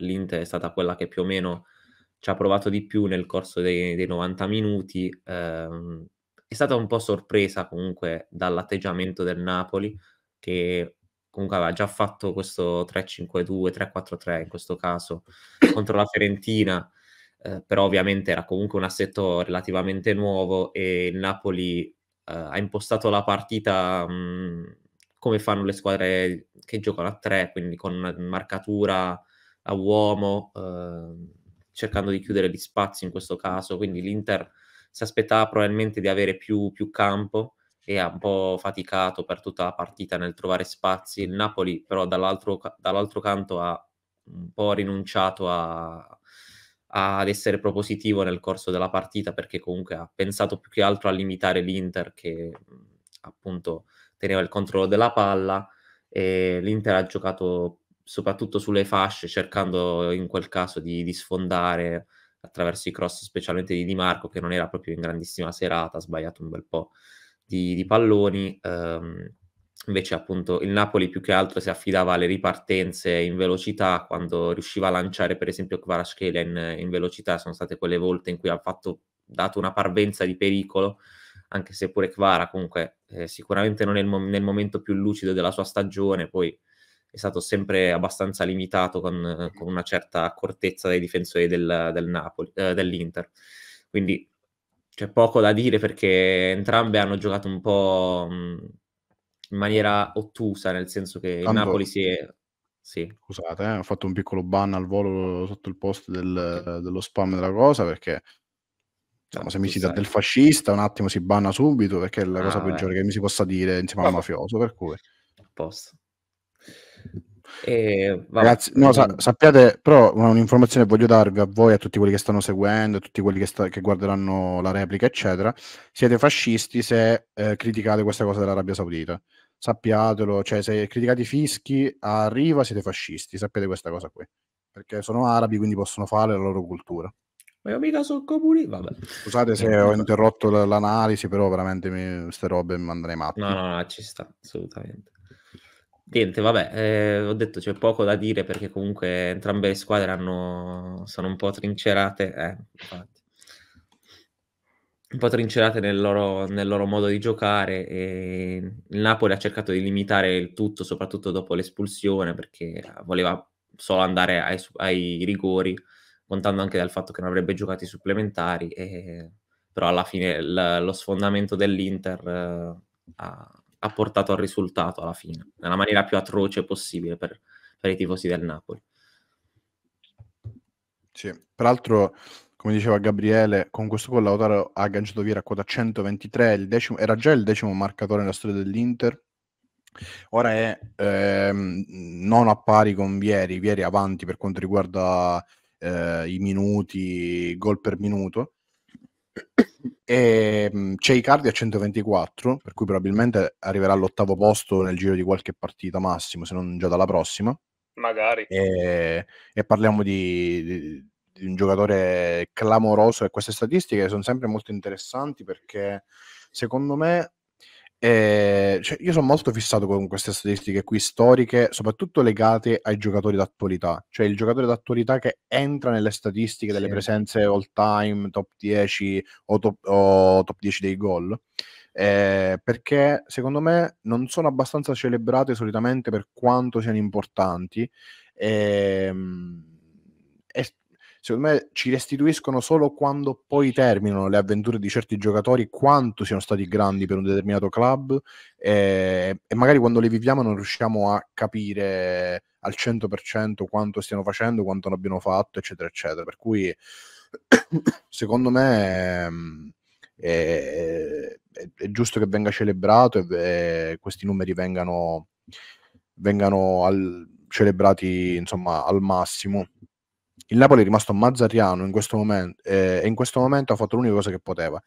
l'Inter è stata quella che più o meno ci ha provato di più nel corso dei, dei 90 minuti. Eh, è stata un po' sorpresa comunque dall'atteggiamento del Napoli, che comunque aveva già fatto questo 3-5-2, 3-4-3 in questo caso, contro la Fiorentina, eh, però ovviamente era comunque un assetto relativamente nuovo e il Napoli eh, ha impostato la partita mh, mm, come fanno le squadre che giocano a tre, quindi con una marcatura a uomo, eh, cercando di chiudere gli spazi in questo caso, quindi l'Inter si aspettava probabilmente di avere più, più campo e ha un po' faticato per tutta la partita nel trovare spazi, il Napoli però dall'altro, dall'altro canto ha un po' rinunciato a, ad essere propositivo nel corso della partita perché comunque ha pensato più che altro a limitare l'Inter che appunto teneva il controllo della palla e l'Inter ha giocato soprattutto sulle fasce, cercando in quel caso di, di sfondare attraverso i cross, specialmente di Di Marco, che non era proprio in grandissima serata, ha sbagliato un bel po' di, di palloni. Ehm, invece, appunto, il Napoli più che altro si affidava alle ripartenze in velocità, quando riusciva a lanciare, per esempio, Kvarashkelia in, in velocità, sono state quelle volte in cui ha fatto, dato una parvenza di pericolo, anche se pure Kvara comunque eh, sicuramente non è mo- nel momento più lucido della sua stagione, poi è stato sempre abbastanza limitato con, con una certa accortezza dai difensori del, del Napoli, eh, dell'Inter. Quindi c'è poco da dire perché entrambe hanno giocato un po' in maniera ottusa, nel senso che Tanto, il Napoli si è... Sì. Scusate, eh, ho fatto un piccolo ban al volo sotto il post del, dello spam della cosa perché insomma, diciamo, se mi si dà del fascista un attimo si banna subito perché è la ah, cosa beh. peggiore eh. che mi si possa dire insieme al mafioso, per cui... Posto. E, Ragazzi, no, sa- sappiate però un'informazione voglio darvi a voi, a tutti quelli che stanno seguendo, a tutti quelli che, sta- che guarderanno la replica, eccetera. Siete fascisti se eh, criticate questa cosa dell'Arabia Saudita. Sappiatelo, cioè se criticate i fischi a Riva siete fascisti, sappiate questa cosa qui. Perché sono arabi, quindi possono fare la loro cultura. Ma io mica sono comuni. Vabbè. Scusate se ho interrotto l'analisi, però veramente queste robe mi andrei matto. No, no, no, ci sta, assolutamente. Niente, vabbè, eh, ho detto c'è poco da dire perché comunque entrambe le squadre hanno, sono un po' trincerate, eh, un po' trincerate nel loro, nel loro modo di giocare. E il Napoli ha cercato di limitare il tutto, soprattutto dopo l'espulsione, perché voleva solo andare ai, ai rigori, contando anche dal fatto che non avrebbe giocato i supplementari, e, però alla fine l- lo sfondamento dell'Inter eh, ha ha portato al risultato alla fine, nella maniera più atroce possibile per, per i tifosi del Napoli. Sì, peraltro, come diceva Gabriele, con questo gol Lautaro ha agganciato via a quota 123, decimo, era già il decimo marcatore nella storia dell'Inter, Ora è ehm, non a pari con Vieri, Vieri avanti per quanto riguarda eh, i minuti, gol per minuto, e ehm, c'è Icardi a 124, per cui probabilmente arriverà all'ottavo posto nel giro di qualche partita massimo, se non già dalla prossima. Magari. E, e parliamo di, di, di, un giocatore clamoroso e queste statistiche sono sempre molto interessanti perché secondo me eh, cioè io sono molto fissato con queste statistiche qui storiche, soprattutto legate ai giocatori d'attualità, cioè il giocatore d'attualità che entra nelle statistiche delle presenze all time, top 10 o top, o top 10 dei gol. Eh, perché secondo me non sono abbastanza celebrate solitamente per quanto siano importanti. Ehm, secondo me ci restituiscono solo quando poi terminano le avventure di certi giocatori, quanto siano stati grandi per un determinato club e, eh, e magari quando le viviamo non riusciamo a capire al 100% quanto stiano facendo, quanto ne abbiano fatto, eccetera, eccetera. Per cui secondo me... Ehm, è, è, è, giusto che venga celebrato e, e questi numeri vengano, vengano al, celebrati insomma al massimo il Napoli è rimasto mazzariano in questo momento eh, e in questo momento ha fatto l'unica cosa che poteva.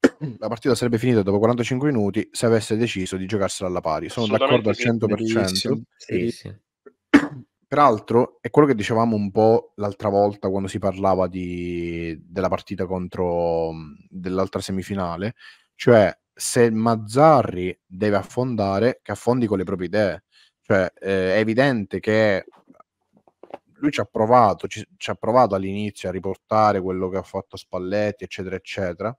La partita sarebbe finita dopo 45 minuti se avesse deciso di giocarsela alla pari. Sono d'accordo al 100%. Sì, sì. Peraltro è quello che dicevamo un po' l'altra volta quando si parlava di, della partita contro dell'altra semifinale, cioè se Mazzarri deve affondare, che affondi con le proprie idee. Cioè, eh, è evidente che lui ci ha provato, ci, ci ha provato all'inizio a riportare quello che ha fatto Spalletti, eccetera, eccetera.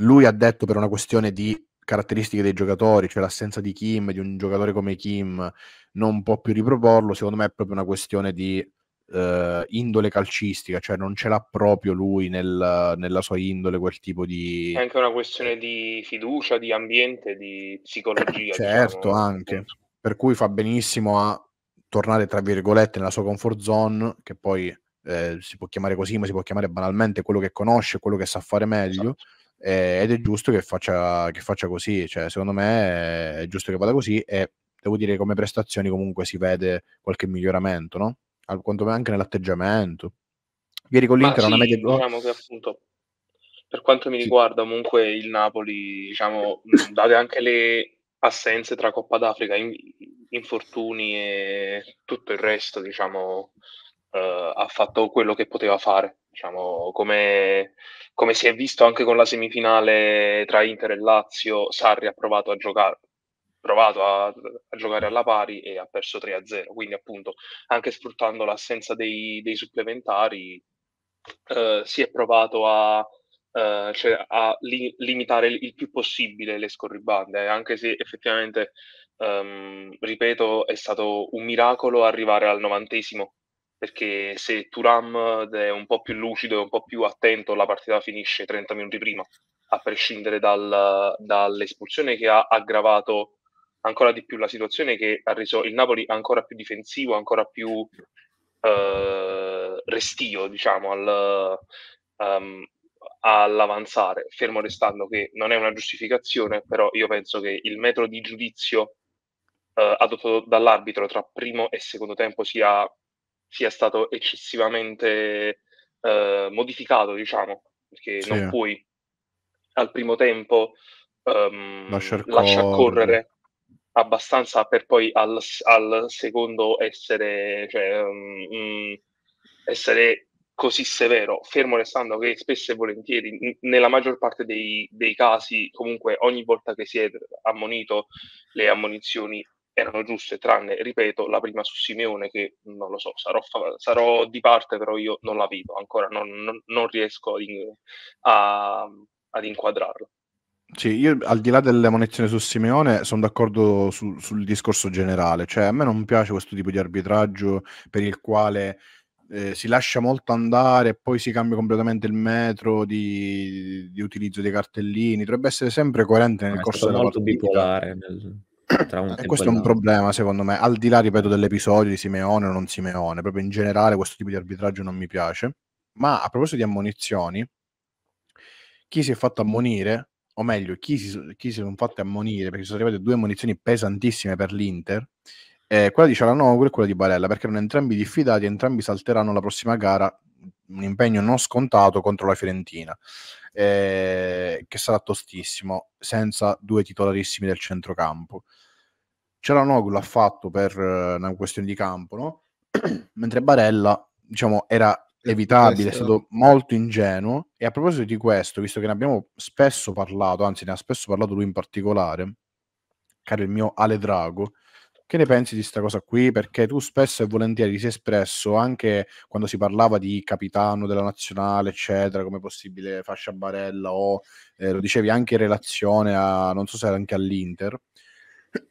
Lui ha detto per una questione di caratteristiche dei giocatori, cioè l'assenza di Kim, di un giocatore come Kim, non può più riproporlo, secondo me è proprio una questione di Uh, indole calcistica, cioè non ce l'ha proprio lui nel, nella sua indole quel tipo di... È anche una questione di fiducia, di ambiente, di psicologia. certo, diciamo. anche. Per cui fa benissimo a tornare, tra virgolette, nella sua comfort zone, che poi eh, si può chiamare così, ma si può chiamare banalmente quello che conosce, quello che sa fare meglio. Esatto. Eh, ed è giusto che faccia, che faccia così, cioè, secondo me è giusto che vada così e devo dire che come prestazioni comunque si vede qualche miglioramento, no? Al quanto anche nell'atteggiamento. Ieri con l'Inter sì, una media... diciamo che appunto per quanto mi riguarda comunque il Napoli, diciamo, date anche le assenze tra Coppa d'Africa, infortuni e tutto il resto, diciamo, eh, ha fatto quello che poteva fare. Diciamo, come, come, si è visto anche con la semifinale tra Inter e Lazio, Sarri ha provato a giocare, provato a, a giocare alla pari e ha perso 3-0. Quindi, appunto, anche sfruttando l'assenza dei, dei supplementari, eh, si è provato a, Uh, cioè a li- limitare il più possibile le scorribande, anche se effettivamente ehm, ripeto, è stato un miracolo arrivare al novantesimo, perché se Turam è un po' più lucido e un po' più attento, la partita finisce 30 minuti prima, a prescindere dal, dall'espulsione che ha aggravato ancora di più la situazione che ha reso il Napoli ancora più difensivo, ancora più eh, restio, diciamo, al, um, all'avanzare, fermo restando che non è una giustificazione, però io penso che il metro di giudizio eh, adottato dall'arbitro tra primo e secondo tempo sia, sia stato eccessivamente eh, modificato, diciamo, perché sì. non puoi al primo tempo um, lasciar, lasciar correre abbastanza per poi al, al secondo essere, cioè, um, essere, così severo, fermo restando che spesso e volentieri, n- nella maggior parte dei, dei, casi, comunque ogni volta che si è ammonito, le ammonizioni erano giuste, tranne, ripeto, la prima su Simeone che non lo so, sarò, sarò di parte, però io non la vedo ancora, non, non, non riesco ad, in, a, ad inquadrarla. Sì, io al di là delle munizioni su Simeone sono d'accordo su, sul discorso generale, cioè a me non piace questo tipo di arbitraggio per il quale eh, si lascia molto andare e poi si cambia completamente il metro di, di utilizzo dei cartellini, dovrebbe essere sempre coerente nel Ma corso della molto partita. Bipolare nel... Tra un eh, questo è un problema, secondo me. Al di là, ripeto, dell'episodio di Simeone o non Simeone, proprio in generale questo tipo di arbitraggio non mi piace. Ma a proposito di ammonizioni, chi si è fatto ammonire, o meglio, chi si, chi si sono fatti ammonire, perché sono arrivate due ammonizioni pesantissime per l'Inter, eh, quella di Cialanoglu e quella di Barella, perché erano entrambi diffidati, entrambi salteranno la prossima gara, un impegno non scontato contro la Fiorentina eh, che sarà tostissimo, senza due titolarissimi del centrocampo. Cialanoglu l'ha fatto per eh, una questione di campo, no? mentre Barella diciamo, era evitabile, è stato molto ingenuo. E a proposito di questo, visto che ne abbiamo spesso parlato, anzi ne ha spesso parlato lui in particolare, caro il mio Ale Drago, che ne pensi di questa cosa qui? Perché tu spesso e volentieri si è espresso anche quando si parlava di capitano della nazionale, eccetera, come possibile fascia barella o eh, lo dicevi anche in relazione a, non so se era anche all'Inter.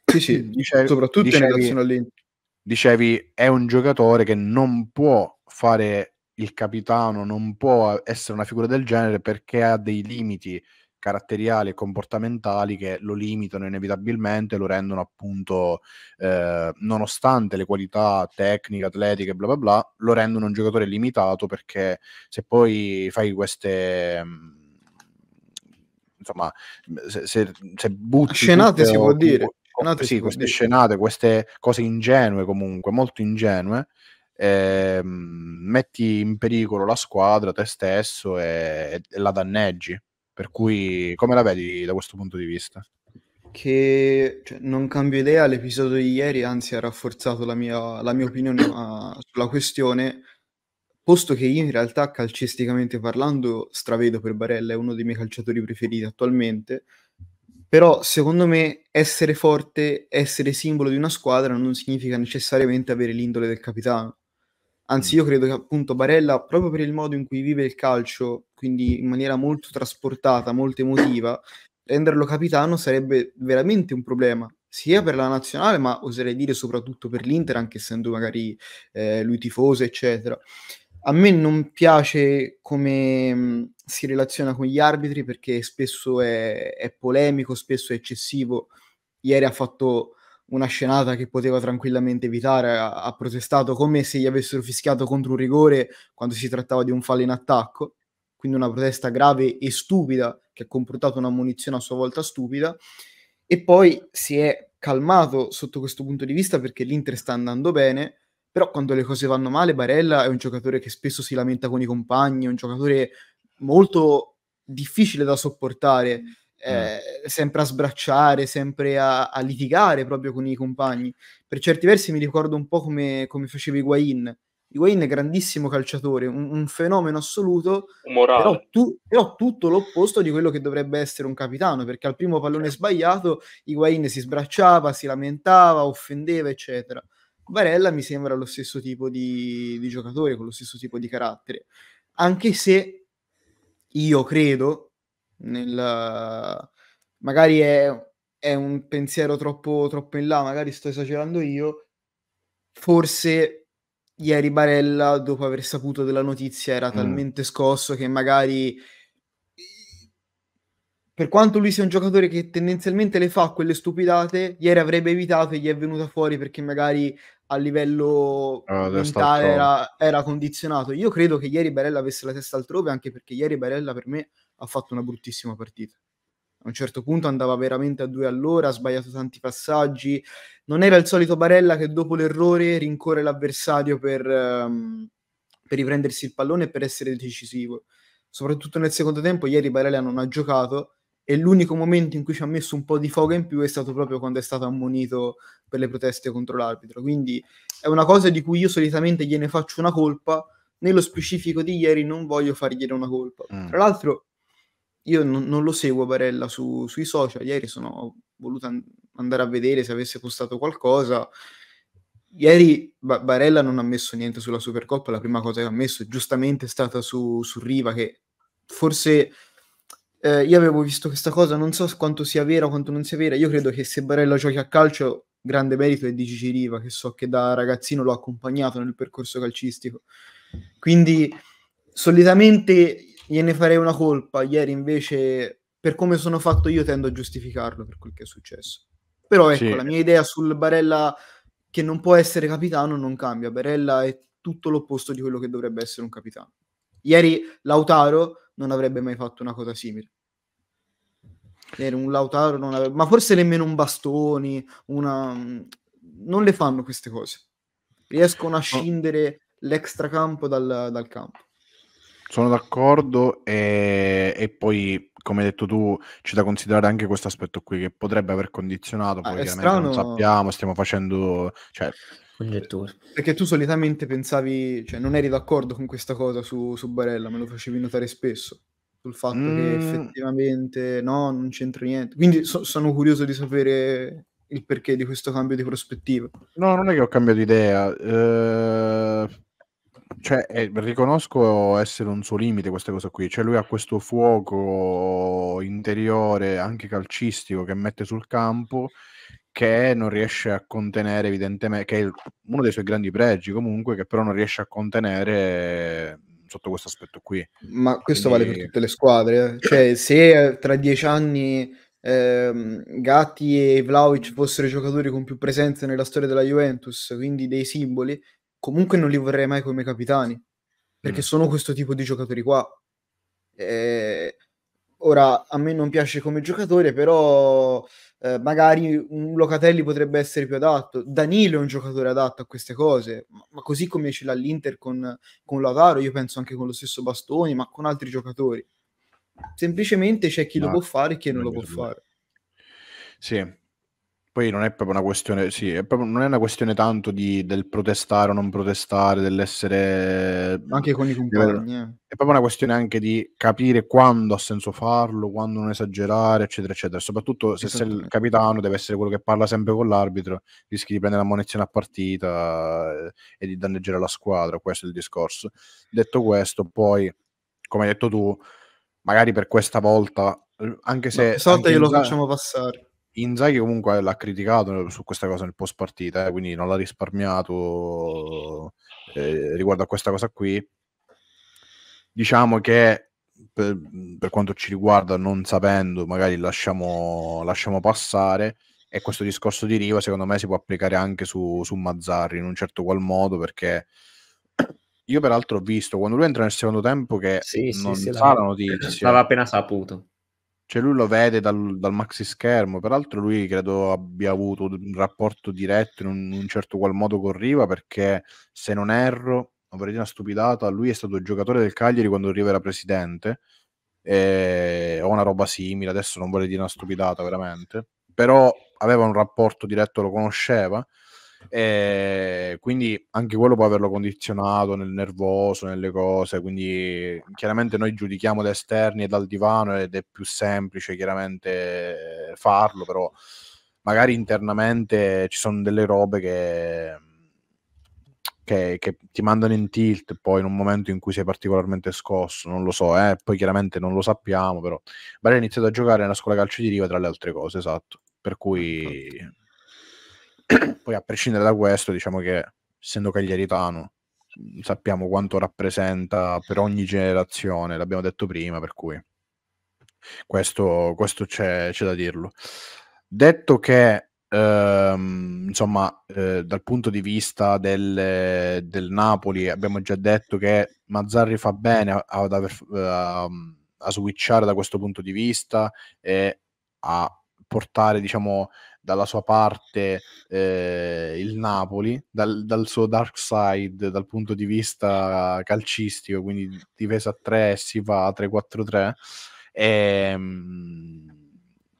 Sì, sì, dicevi, soprattutto dicevi, in relazione all'Inter. Dicevi, è un giocatore che non può fare il capitano, non può essere una figura del genere perché ha dei limiti caratteriali e comportamentali che lo limitano inevitabilmente, lo rendono appunto, eh, nonostante le qualità tecniche, atletiche, bla bla bla, lo rendono un giocatore limitato perché se poi fai queste... Mm, insomma, se, se, se butti... Scenate si può dire. O, scenate sì, queste dire. scenate, queste cose ingenue comunque, molto ingenue, eh, metti in pericolo la squadra, te stesso e, e la danneggi per cui come la vedi da questo punto di vista? Che cioè, non cambio idea, l'episodio di ieri anzi ha rafforzato la mia, la mia opinione a, sulla questione, posto che io in realtà calcisticamente parlando stravedo per Barella, è uno dei miei calciatori preferiti attualmente, però secondo me essere forte, essere simbolo di una squadra non significa necessariamente avere l'indole del capitano. Anzi, mm. io credo che appunto Barella, proprio per il modo in cui vive il calcio, quindi in maniera molto trasportata, molto emotiva, renderlo capitano sarebbe veramente un problema, sia per la nazionale, ma oserei dire soprattutto per l'Inter, anche essendo magari eh, lui tifoso, eccetera. A me non piace come mm, si relaziona con gli arbitri perché spesso è, è polemico, spesso è eccessivo. Ieri ha fatto una scenata che poteva tranquillamente evitare, ha, ha, protestato come se gli avessero fischiato contro un rigore quando si trattava di un fallo in attacco, quindi una protesta grave e stupida che ha comportato una munizione a sua volta stupida, e poi si è calmato sotto questo punto di vista perché l'Inter sta andando bene, però quando le cose vanno male Barella è un giocatore che spesso si lamenta con i compagni, è un giocatore molto difficile da sopportare Mm. Eh, sempre a sbracciare, sempre a, a, litigare proprio con i compagni. Per certi versi mi ricordo un po' come, come faceva Higuain. Higuain è grandissimo calciatore, un, un fenomeno assoluto, però, tu, però, tutto l'opposto di quello che dovrebbe essere un capitano, perché al primo pallone certo. sbagliato Higuain si sbracciava, si lamentava, offendeva, eccetera. Varella mi sembra lo stesso tipo di, di giocatore, con lo stesso tipo di carattere, anche se io credo, nel, magari è, è, un pensiero troppo, troppo in là, magari sto esagerando io. Forse ieri Barella, dopo aver saputo della notizia, era mm. talmente scosso che magari per quanto lui sia un giocatore che tendenzialmente le fa quelle stupidate, ieri avrebbe evitato e gli è venuta fuori perché magari a livello ah, mentale era, era, condizionato. Io credo che ieri Barella avesse la testa altrove, anche perché ieri Barella per me ha fatto una bruttissima partita. A un certo punto andava veramente a due all'ora, ha sbagliato tanti passaggi. Non era il solito Barella che dopo l'errore rincorre l'avversario per, um, per riprendersi il pallone e per essere decisivo. Soprattutto nel secondo tempo, ieri Barella non ha giocato e l'unico momento in cui ci ha messo un po' di foga in più è stato proprio quando è stato ammonito per le proteste contro l'arbitro. Quindi è una cosa di cui io solitamente gliene faccio una colpa, nello specifico di ieri non voglio fargliene una colpa. Mm. Tra l'altro io non, non lo seguo Barella su, sui social, ieri sono voluto an- andare a vedere se avesse postato qualcosa. Ieri ba- Barella non ha messo niente sulla Supercoppa, la prima cosa che ha messo giustamente è stata su, su Riva, che forse eh, io avevo visto questa cosa, non so quanto sia vera o quanto non sia vera. Io credo che se Barella giochi a calcio, grande merito è di Gigi Riva, che so che da ragazzino l'ho accompagnato nel percorso calcistico. Quindi solitamente gliene farei una colpa. Ieri invece, per come sono fatto io, tendo a giustificarlo per quel che è successo. Però ecco, sì. la mia idea sul Barella che non può essere capitano non cambia. Barella è tutto l'opposto di quello che dovrebbe essere un capitano. Ieri Lautaro non avrebbe mai fatto una cosa simile. Ieri un Lautaro non avrebbe... Ma forse nemmeno un Bastoni, una... Non le fanno queste cose. Riescono a scindere l'extracampo dal, dal campo. Sono d'accordo e, e, poi, come hai detto tu, c'è da considerare anche questo aspetto qui che potrebbe aver condizionato, ah, poi ah, chiaramente strano... non sappiamo, stiamo facendo... Cioè... Congetture. Perché tu solitamente pensavi, cioè non eri d'accordo con questa cosa su, su Barella, me lo facevi notare spesso, sul fatto mm. che effettivamente no, non c'entra niente. Quindi so, sono curioso di sapere il perché di questo cambio di prospettiva. No, non è che ho cambiato idea. Eh cioè, eh, riconosco essere un suo limite questa cosa qui, cioè lui ha questo fuoco interiore anche calcistico che mette sul campo che non riesce a contenere evidentemente, che è uno dei suoi grandi pregi comunque, che però non riesce a contenere eh, sotto questo aspetto qui. Ma questo Quindi... vale per tutte le squadre, eh? cioè se eh, tra dieci anni eh, Gatti e Vlaovic fossero i giocatori con più presenze nella storia della Juventus, quindi dei simboli, comunque non li vorrei mai come capitani, perché mm. sono questo tipo di giocatori qua. Eh, ora, a me non piace come giocatore, però eh, magari un Locatelli potrebbe essere più adatto. Danilo è un giocatore adatto a queste cose, ma, ma così come ce l'ha l'Inter con, con Lavaro, io penso anche con lo stesso Bastoni, ma con altri giocatori. Semplicemente c'è chi ma, lo può fare e chi non lo può fare. Sì, poi non è proprio una questione, sì, è proprio, non è una questione tanto di, del protestare o non protestare, dell'essere... Anche con i compagni. Eh. È proprio una questione anche di capire quando ha senso farlo, quando non esagerare, eccetera, eccetera. Soprattutto se sei il capitano, deve essere quello che parla sempre con l'arbitro, rischi di prendere ammonizione a partita eh, e di danneggiare la squadra, questo è il discorso. Detto questo, poi, come hai detto tu, magari per questa volta, eh, anche se... Questa volta glielo facciamo passare Inzaghi comunque l'ha criticato su questa cosa nel post partita, eh, quindi non l'ha risparmiato eh, riguardo a questa cosa qui. Diciamo che per, per, quanto ci riguarda, non sapendo, magari lasciamo, lasciamo, passare. E questo discorso di Riva, secondo me, si può applicare anche su, su Mazzarri in un certo qual modo, perché io peraltro ho visto quando lui entra nel secondo tempo che sì, non sì, sa la notizia. L'aveva appena saputo cioè lui lo vede dal, dal, maxi schermo, peraltro lui credo abbia avuto un rapporto diretto in un, in un certo qual modo con Riva perché se non erro, avrei una stupidata, lui è stato giocatore del Cagliari quando Riva era presidente e... o una roba simile, adesso non vorrei dire una stupidata veramente, però aveva un rapporto diretto, lo conosceva e eh, quindi anche quello può averlo condizionato nel nervoso, nelle cose. Quindi chiaramente noi giudichiamo da esterni e dal divano ed è più semplice chiaramente eh, farlo, però magari internamente ci sono delle robe che, che, che, ti mandano in tilt poi in un momento in cui sei particolarmente scosso, non lo so, eh? poi chiaramente non lo sappiamo, però Bari ha iniziato a giocare nella scuola calcio di riva tra le altre cose, esatto, per cui esatto. poi a prescindere da questo, diciamo che essendo cagliaritano sappiamo quanto rappresenta per ogni generazione, l'abbiamo detto prima, per cui questo, questo c'è, c'è, da dirlo. Detto che, ehm, insomma, eh, dal punto di vista del, del, Napoli, abbiamo già detto che Mazzarri fa bene a, eh, a, a switchare da questo punto di vista e a portare, diciamo, dalla sua parte eh, il Napoli, dal, dal, suo dark side dal punto di vista calcistico, quindi difesa a 3 si va a 3-4-3. Ehm,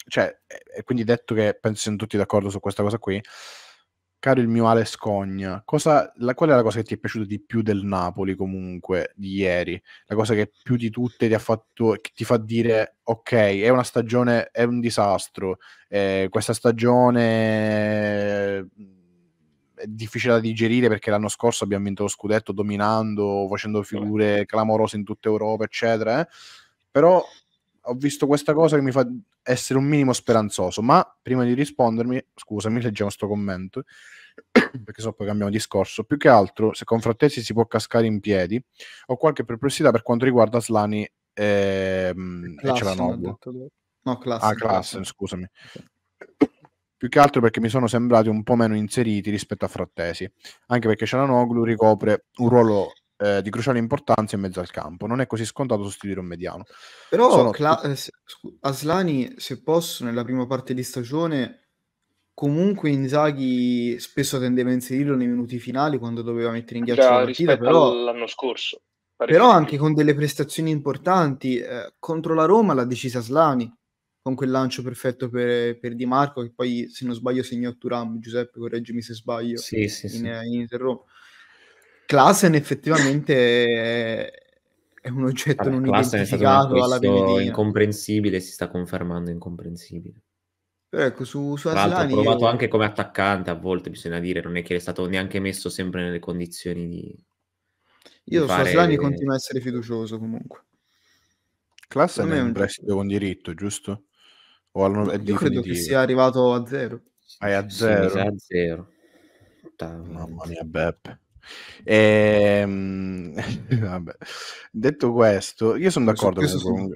cioè, e, cioè, quindi detto che penso siano tutti d'accordo su questa cosa qui, caro il mio Ale Scogna, cosa, la, qual è la cosa che ti è piaciuta di più del Napoli comunque di ieri? La cosa che più di tutte ti, ha fatto, ti fa dire ok, è una stagione, è un disastro, eh, questa stagione eh, è difficile da digerire perché l'anno scorso abbiamo vinto lo scudetto dominando, facendo figure clamorose in tutta Europa, eccetera, eh? però ho visto questa cosa che mi fa essere un minimo speranzoso, ma prima di rispondermi, scusami, leggiamo sto commento, perché so poi cambiamo discorso, più che altro se con Frattesi si può cascare in piedi, ho qualche perplessità per quanto riguarda Slani e, mm, e Celanoglu. No, class, ah, class, class. scusami. Più che altro perché mi sono sembrati un po' meno inseriti rispetto a Frattesi, anche perché Cialanoglu ricopre un ruolo eh, di cruciale importanza in mezzo al campo. Non è così scontato sostituire un mediano. Però Sono... Cla- eh, Aslani, se posso, nella prima parte di stagione comunque Inzaghi spesso tendeva a inserirlo nei minuti finali quando doveva mettere in ghiaccio Già, la partita, però l'anno scorso. Però anche con delle prestazioni importanti eh, contro la Roma l'ha decisa Slani con quel lancio perfetto per, per Di Marco che poi se non sbaglio segnò Turam, Giuseppe correggimi se sbaglio sì, sì, in, sì. in, in Inter Roma. Klassen effettivamente è un oggetto Vabbè, non identificato alla È incomprensibile, si sta confermando incomprensibile. Però ecco, su, su Aslani... Ha provato io... anche come attaccante, a volte bisogna dire, non è che è stato neanche messo sempre nelle condizioni di... Io di su fare... Aslani continuo a essere fiducioso comunque. Klassen è un prestito con diritto, giusto? O al... No, è io credo che sia arrivato a zero. Ah, è a zero? Sì, a zero. Mamma mia, Beppe. Ehm, vabbè. Detto questo, io sono d'accordo con, sono...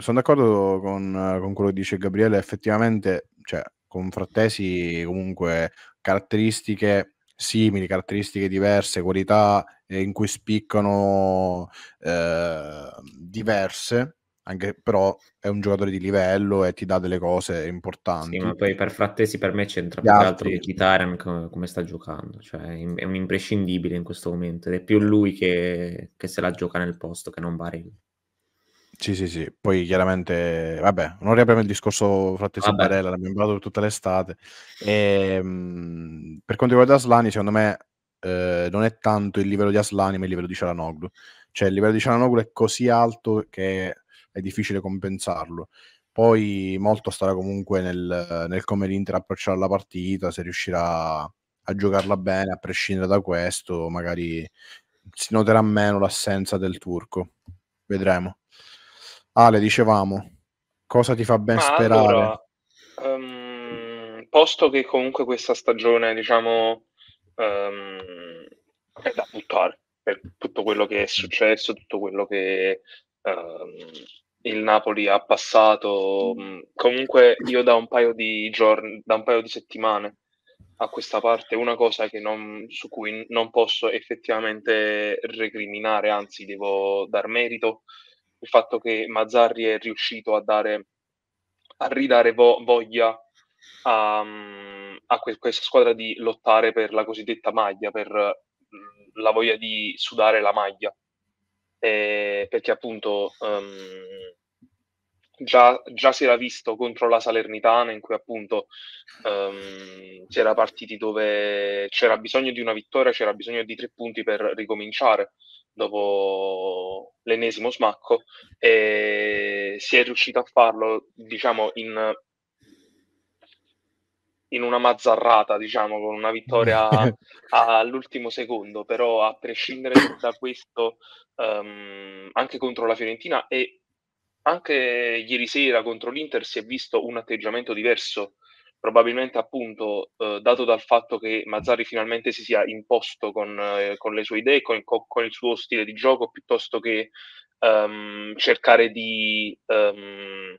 Sono d'accordo con, con quello che dice Gabriele, effettivamente, cioè, con Frattesi comunque caratteristiche simili, caratteristiche diverse, qualità eh, in cui spiccano eh, diverse, anche, però è un giocatore di livello e ti dà delle cose importanti. Sì, ma poi per Frattesi per me c'entra più che altro Mkhitaryan come sta giocando, cioè è un imprescindibile in questo momento ed è più lui che, che se la gioca nel posto che non Barelli. Sì, sì, sì, poi chiaramente, vabbè, non riapriamo il discorso Frattesi e Barella, l'abbiamo parlato tutta l'estate. E, ehm, mh, per quanto riguarda Aslani, secondo me eh, non è tanto il livello di Aslani ma il livello di Cialanoglu. Cioè il livello di Cialanoglu è così alto che è difficile compensarlo. Poi molto starà comunque nel, nel come l'Inter approccerà la partita, se riuscirà a giocarla bene, a prescindere da questo, magari si noterà meno l'assenza del turco. Vedremo. Ale, dicevamo, cosa ti fa ben Ma sperare? Allora, um, posto che comunque questa stagione, diciamo, um, è da buttare per tutto quello che è successo, tutto quello che um, il Napoli ha passato, mm. Mm, comunque io da un paio di giorni, da un paio di settimane a questa parte, una cosa non, su cui non posso effettivamente recriminare, anzi devo dar merito, il fatto che Mazzarri è riuscito a dare, a ridare vo- voglia a, mm, a que- questa squadra di lottare per la cosiddetta maglia, per la voglia di sudare la maglia eh, perché appunto um, già, già, si era visto contro la Salernitana in cui appunto um, ehm, si era partiti dove c'era bisogno di una vittoria, c'era bisogno di tre punti per ricominciare dopo l'ennesimo smacco e si è riuscito a farlo diciamo in in una mazzarrata, diciamo, con una vittoria all'ultimo secondo, però a prescindere da questo um, anche contro la Fiorentina e anche ieri sera contro l'Inter si è visto un atteggiamento diverso, probabilmente appunto eh, dato dal fatto che Mazzari finalmente si sia imposto con, eh, con le sue idee, con, con, il suo stile di gioco, piuttosto che um, cercare di... Um,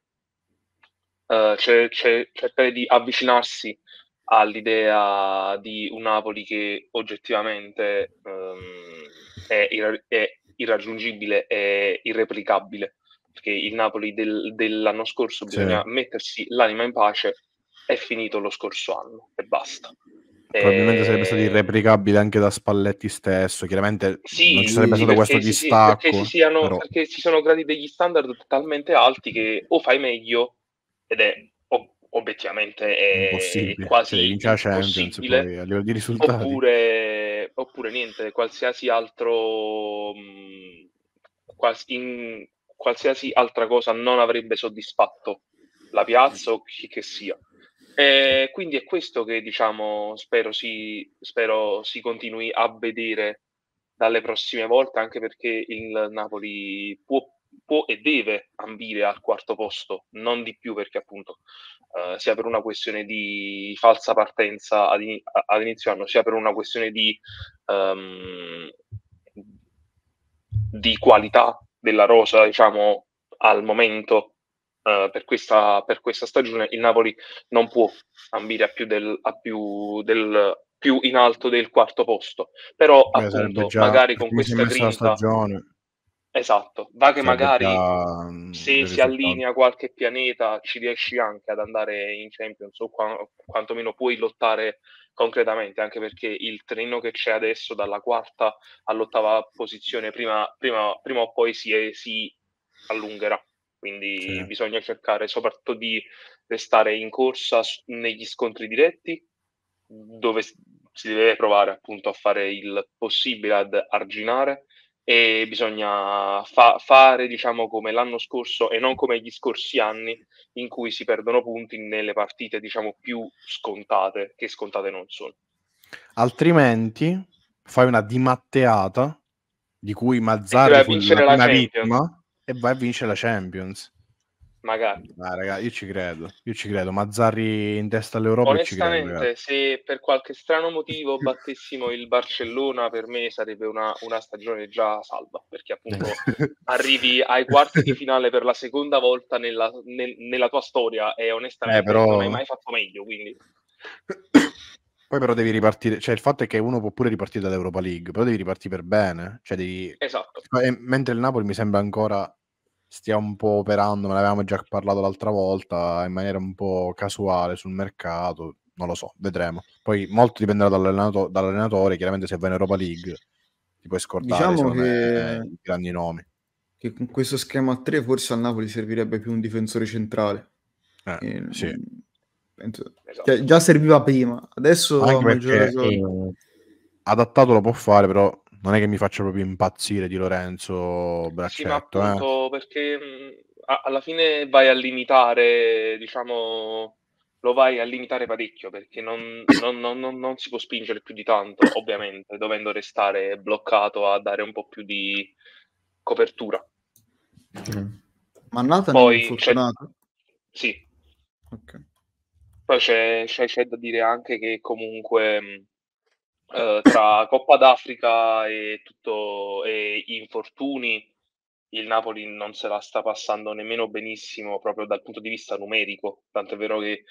uh, cercare di avvicinarsi all'idea di un Napoli che oggettivamente um, è, è, irraggiungibile e irreplicabile, perché il Napoli del, dell'anno scorso bisogna sì. mettersi l'anima in pace, è finito lo scorso anno e basta. Probabilmente e... sarebbe stato eh, irreplicabile anche da Spalletti stesso, chiaramente sì, non ci sarebbe sì, stato questo distacco. Perché, siano, però... perché si sono creati degli standard talmente alti che o fai meglio, ed è obiettivamente è quasi sì, cioè, Champions, poi, a livello di risultati oppure, oppure niente qualsiasi altro mh, mm, quasi in qualsiasi altra cosa non avrebbe soddisfatto la piazza o chi che sia. E quindi è questo che diciamo spero si, spero si continui a vedere dalle prossime volte, anche perché il Napoli può, può e deve ambire al quarto posto, non di più perché appunto eh, sia per una questione di falsa partenza ad in, all'inizio anno, sia per una questione di um, di qualità della rosa, diciamo, al momento uh, per, questa, per, questa, stagione, il Napoli non può ambire a più, del, a più, del, più in alto del quarto posto. Però, Beh, appunto, magari con questa grinta... stagione. Esatto, va che magari se mm, si allinea qualche pianeta ci riesci anche ad andare in Champions o quantomeno puoi lottare concretamente, anche perché il treno che c'è adesso dalla quarta all'ottava posizione prima, prima, prima o poi si, eh, si allungherà. Quindi sì. bisogna cercare soprattutto di restare in corsa negli scontri diretti, dove si deve provare appunto a fare il possibile ad arginare e bisogna fa- fare diciamo come l'anno scorso e non come gli scorsi anni in cui si perdono punti nelle partite diciamo più scontate che scontate non sono altrimenti fai una dimatteata di cui Mazzara è una vittima e vai a vincere la Champions magari. Ah, raga, io ci credo, io ci credo. Mazzarri in testa all'Europa. Onestamente, credo, se per qualche strano motivo battessimo il Barcellona, per me sarebbe una, una stagione già salva, perché appunto arrivi ai quarti di finale per la seconda volta nella, nel, nella tua storia e onestamente eh, però... non hai mai fatto meglio, quindi... Poi però devi ripartire, cioè il fatto è che uno può pure ripartire dall'Europa League, però devi ripartire per bene, cioè devi... Esatto. E, eh, mentre il Napoli mi sembra ancora stiamo un po' operando, ne avevamo già parlato l'altra volta, in maniera un po' casuale sul mercato, non lo so, vedremo. Poi molto dipenderà dall'allenato- dall'allenatore, chiaramente se va in Europa League ti puoi scordare diciamo che... Eh, i grandi nomi. Che con questo schema a tre forse al Napoli servirebbe più un difensore centrale. Eh, e... sì. Penso... Esatto. già serviva prima, adesso Anche perché, giocato... Eh, adattato lo può fare, però non è che mi faccia proprio impazzire di Lorenzo Braccetto. Sì, ma appunto eh. perché mh, mm, alla fine vai a limitare, diciamo, lo vai a limitare parecchio perché non, non, non, non, si può spingere più di tanto, ovviamente, dovendo restare bloccato a dare un po' più di copertura. Mm. Ma Nathan Poi, è funzionato? Sì. Okay. Poi c'è, c'è, c'è, da dire anche che comunque mm, eh, tra Coppa d'Africa e, tutto, e infortuni, il Napoli non se la sta passando nemmeno benissimo proprio dal punto di vista numerico, tanto è vero che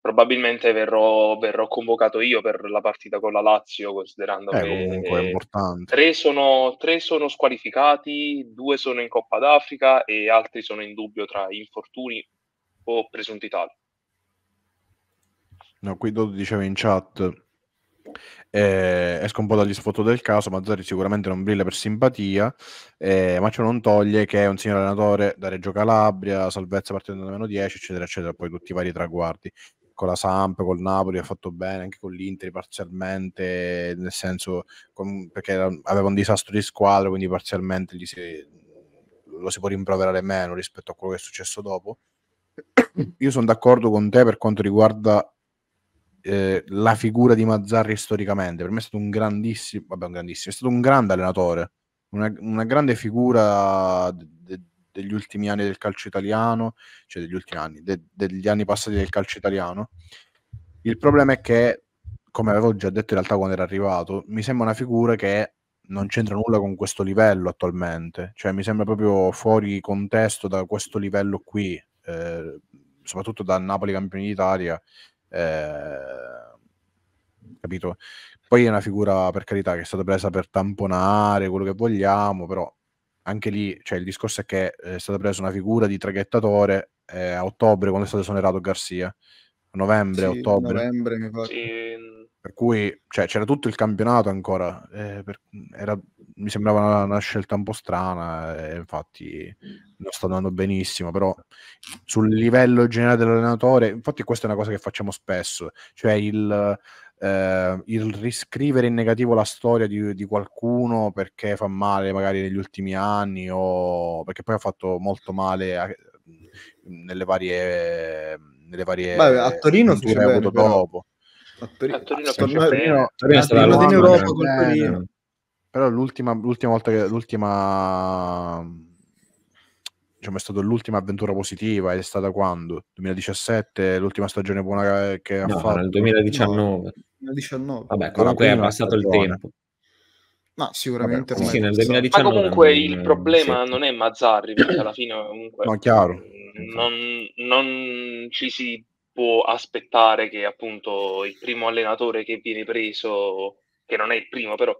probabilmente verrò, verrò, convocato io per la partita con la Lazio, considerando eh, che eh, tre sono, tre sono, squalificati, due sono in Coppa d'Africa e altri sono in dubbio tra infortuni o presunti tali. No, qui Dodo diceva in chat eh, esco un po' dagli sfoto del caso, Mazzari sicuramente non brilla per simpatia, eh, ma ciò non toglie che è un signor allenatore da Reggio Calabria, salvezza partendo da meno 10, eccetera, eccetera, poi tutti i vari traguardi. Con la Samp, col Napoli ha fatto bene, anche con l'Inter parzialmente, nel senso con, perché aveva un disastro di squadra, quindi parzialmente si, lo si può rimproverare meno rispetto a quello che è successo dopo. Io sono d'accordo con te per quanto riguarda eh, la figura di Mazzarri storicamente. Per me è stato un grandissimo, vabbè, un grandissimo, è stato un grande allenatore, una, una grande figura de, degli ultimi anni del calcio italiano, cioè degli ultimi anni, de, degli anni passati del calcio italiano. Il problema è che, come avevo già detto in realtà quando era arrivato, mi sembra una figura che non c'entra nulla con questo livello attualmente, cioè mi sembra proprio fuori contesto da questo livello qui, eh, soprattutto da Napoli campione d'Italia, eh, capito? Poi è una figura, per carità, che è stata presa per tamponare quello che vogliamo, però anche lì cioè, il discorso è che eh, è stata presa una figura di traghettatore eh, a ottobre quando è stato esonerato Garcia. A novembre, sì, ottobre. Novembre, mi pare. Sì, per cui cioè, c'era tutto il campionato ancora, eh, per, era, mi sembrava una, una, scelta un po' strana, eh, infatti non sta andando benissimo, però sul livello generale dell'allenatore, infatti questa è una cosa che facciamo spesso, cioè il, eh, il riscrivere in negativo la storia di, di, qualcuno perché fa male magari negli ultimi anni o perché poi ha fatto molto male a, nelle varie... Nelle varie Beh, a Torino succede dopo. A Torino, a Torino, Europa col eh. Torino. Però l'ultima, l'ultima volta che l'ultima diciamo, è stata l'ultima avventura positiva ed è stata quando? 2017, l'ultima stagione buona che ha no, fatto. Nel 2019. No, 2019. Vabbè, comunque è passato il tempo. Ma sicuramente Vabbè, sì, nel 2019 ma comunque non... il problema sì. non è Mazzarri perché alla fine comunque no, chiaro. Non, non ci si può aspettare che appunto il primo allenatore che viene preso, che non è il primo però,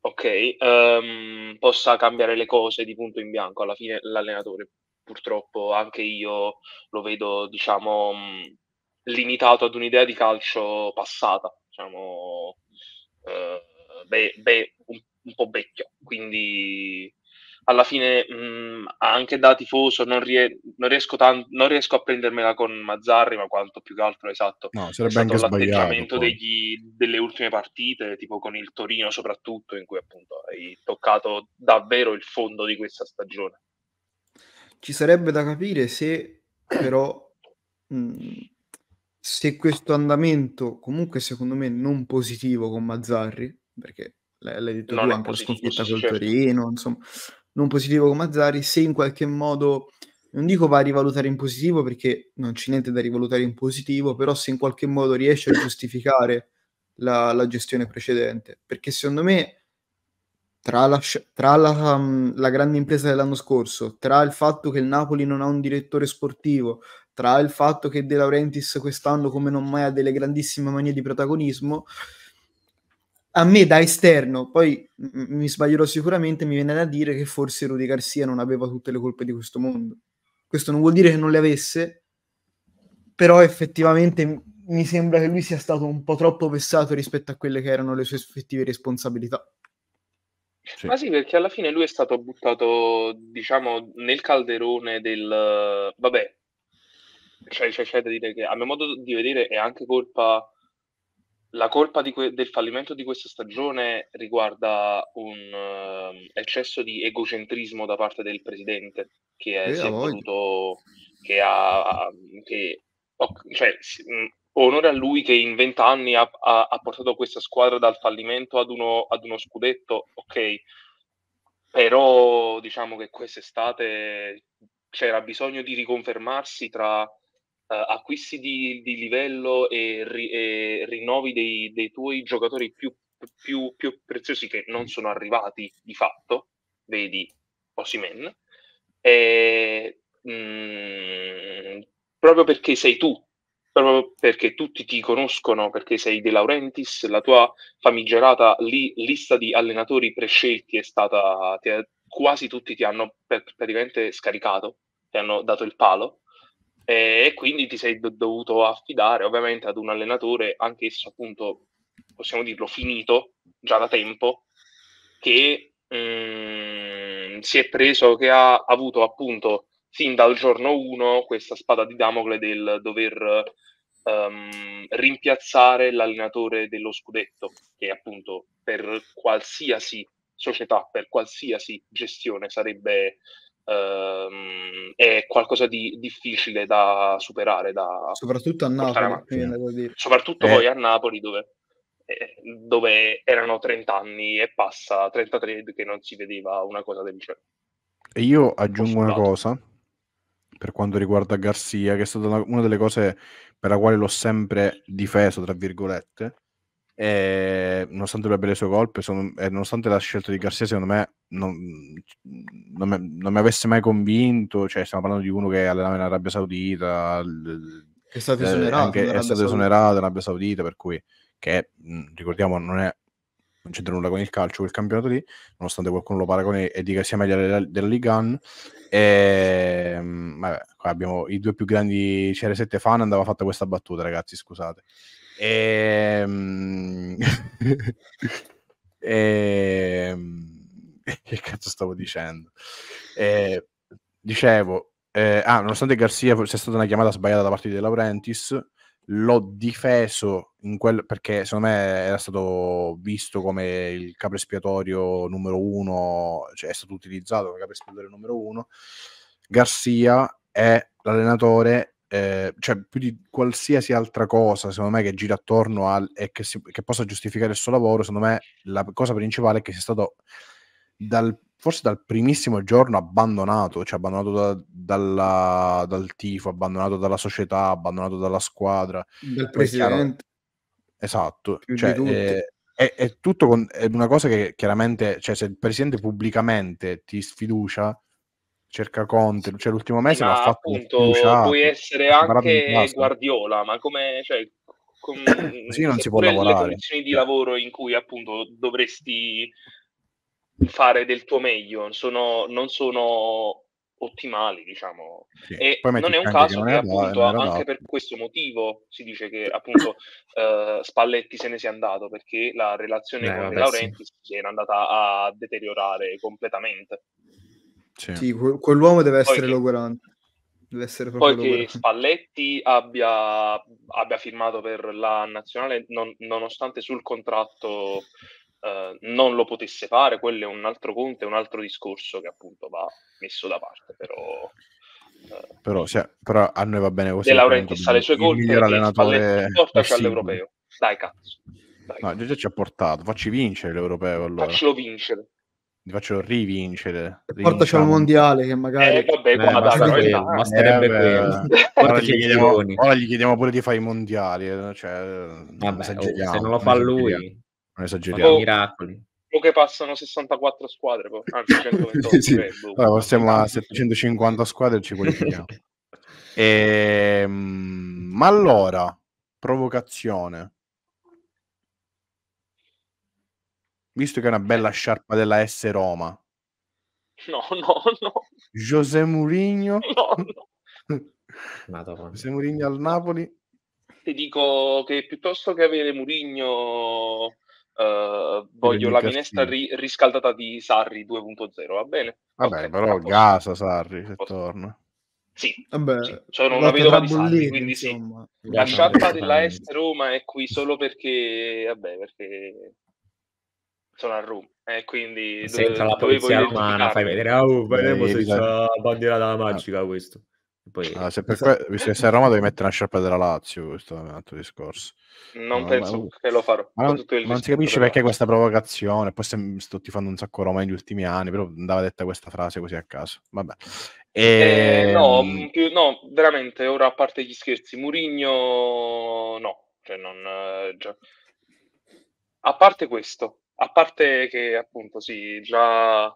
ok, um, possa cambiare le cose di punto in bianco. Alla fine l'allenatore, purtroppo, anche io lo vedo, diciamo, mm, limitato ad un'idea di calcio passata, diciamo, uh, beh, beh, un, un po' vecchio, quindi alla fine mh, mm, anche da tifoso non, rie- non, riesco tan- non, riesco a prendermela con Mazzarri, ma quanto più che altro esatto. No, sarebbe anche l'atteggiamento degli, delle ultime partite, tipo con il Torino soprattutto, in cui appunto hai toccato davvero il fondo di questa stagione. Ci sarebbe da capire se però mh, mm, se questo andamento comunque secondo me non positivo con Mazzarri, perché l'hai detto non tu anche la sconfitta col certo. Torino, insomma, non positivo come Azzari, se in qualche modo, non dico va a rivalutare in positivo perché non c'è niente da rivalutare in positivo, però se in qualche modo riesce a giustificare la, la gestione precedente, perché secondo me tra, la, tra la, um, la grande impresa dell'anno scorso, tra il fatto che il Napoli non ha un direttore sportivo, tra il fatto che De Laurentiis quest'anno come non mai ha delle grandissime manie di protagonismo, a me da esterno, poi m- mi sbaglierò sicuramente, mi viene da dire che forse Rudy Garcia non aveva tutte le colpe di questo mondo. Questo non vuol dire che non le avesse, però effettivamente mi sembra che lui sia stato un po' troppo vessato rispetto a quelle che erano le sue effettive responsabilità. Sì. Ma sì, perché alla fine lui è stato buttato, diciamo, nel calderone del... Vabbè, cioè, cioè, c'è da dire che a mio modo di vedere è anche colpa la colpa que- del fallimento di questa stagione riguarda un uh, eccesso di egocentrismo da parte del presidente che è, eh, voluto che ha che, oh, cioè, onore a lui che in vent'anni ha, ha, ha, portato questa squadra dal fallimento ad uno, ad uno scudetto ok però diciamo che quest'estate c'era bisogno di riconfermarsi tra eh, acquisti di, di, livello e, ri, e rinnovi dei, dei, tuoi giocatori più, più, più, preziosi che non sono arrivati di fatto, vedi Osimen, e, mh, mm, proprio perché sei tu, proprio perché tutti ti conoscono, perché sei De Laurentiis, la tua famigerata li, lista di allenatori prescelti è stata, ti è, quasi tutti ti hanno praticamente scaricato, ti hanno dato il palo eh, e quindi ti sei dovuto affidare ovviamente ad un allenatore, anch'esso appunto, possiamo dirlo, finito già da tempo, che mh, mm, si è preso, che ha avuto appunto sin dal giorno 1 questa spada di Damocle del dover um, rimpiazzare l'allenatore dello scudetto, che appunto per qualsiasi società, per qualsiasi gestione sarebbe ehm, è qualcosa di difficile da superare. Da soprattutto a Napoli, a soprattutto eh. poi a Napoli dove, eh, dove erano 30 anni e passa 33 che non si vedeva una cosa del genere. E io aggiungo una cosa per quanto riguarda Garcia, che è stata una delle cose per la quale l'ho sempre difeso, tra virgolette, e, nonostante le sue colpe sono, e nonostante la scelta di Garcia secondo me non, non, me, non, mi avesse mai convinto cioè stiamo parlando di uno che allenava in Arabia Saudita è stato eh, esonerato, anche, è stato esonerato in Arabia Saudita per cui che mm, ricordiamo non è non c'entra nulla con il calcio quel campionato lì nonostante qualcuno lo paragoni e dica sia meglio della, della Ligan e ehm, vabbè, abbiamo i due più grandi CR7 fan andava fatta questa battuta ragazzi scusate e... Ehm, e... Ehm, che cazzo stavo dicendo? E... Eh, dicevo, eh, ah, nonostante Garcia sia stata una chiamata sbagliata da parte di De Laurentiis, l'ho difeso in quel, perché secondo me era stato visto come il capo espiatorio numero uno, cioè è stato utilizzato come capo espiatorio numero uno. Garcia è l'allenatore eh, cioè più di qualsiasi altra cosa, secondo me, che gira attorno al e che, si, che possa giustificare il suo lavoro, secondo me la cosa principale è che sia stato dal, forse dal primissimo giorno abbandonato, cioè abbandonato da, dalla, dal tifo, abbandonato dalla società, abbandonato dalla squadra. Dal presidente. Esatto. Cioè, è, eh, è, è, tutto con, è una cosa che chiaramente, cioè, se il presidente pubblicamente ti sfiducia, cerca Conte, cioè l'ultimo mese ma l'ha fatto appunto, bruciato, puoi cioè, essere anche Guardiola, ma come cioè, com... sì, non si può lavorare. Le condizioni di lavoro in cui appunto dovresti fare del tuo meglio sono, non sono ottimali, diciamo. Sì, e non è un caso che, che appunto anche dato. per questo motivo si dice che appunto uh, Spalletti se ne sia andato perché la relazione eh, con Laurenti sì. si era andata a deteriorare completamente. Sì. sì que- quell'uomo deve essere Poi logorante. Deve essere proprio Poi che Spalletti abbia, abbia, firmato per la nazionale, non, nonostante sul contratto eh, non lo potesse fare, quello è un altro conto, è un altro discorso che appunto va messo da parte, però... Eh, però, cioè, però a noi va bene così. De Laurentiis ha le sue colpe, allenatore portaci all'europeo. Dai cazzo. Dai, no, già ci ha portato, facci vincere l'europeo allora. Faccelo vincere. Ti faccio rivincere. rivincere. Portaci al mondiale che magari... Eh, basterebbe eh, eh, quello. Ora gli, chiediamo, pure di fare i mondiali. Cioè, vabbè, se non lo fa lui... Non esageriamo. Oh, miracoli. O che passano 64 squadre, poi. anzi 128. sì. eh, boh, a 750 squadre ci qualifichiamo. Ehm, ma allora, provocazione. Visto che è una bella sciarpa della S Roma. No, no, no. José Mourinho. No, no. José Mourinho al Napoli. Ti dico che piuttosto che avere Mourinho eh, voglio la minestra ri- riscaldata di Sarri 2.0, va bene? Vabbè, okay, però gasa Sarri se Posso. torna. Sì, Vabbè, sì. sono una vedova di Sarri, quindi insomma. sì. La sciarpa della S Roma è qui solo perché, vabbè, perché sono a Roma e eh, quindi senza do- la polizia romana fai vedere oh, vedremo eh, se c'è la esatto. bandiera della ah. magica questo poi... ah, se per que- visto che sei a Roma devi mettere una sciarpa della Lazio questo è un altro discorso non no, penso ma... che lo farò ma non, ma non si capisce perché questa provocazione poi se, sto tifando un sacco Roma negli ultimi anni però andava detta questa frase così a caso vabbè e... eh, no, ehm mm, più, no veramente ora a parte gli scherzi Murigno no cioè non, eh, già... a parte questo a parte che appunto sì, già,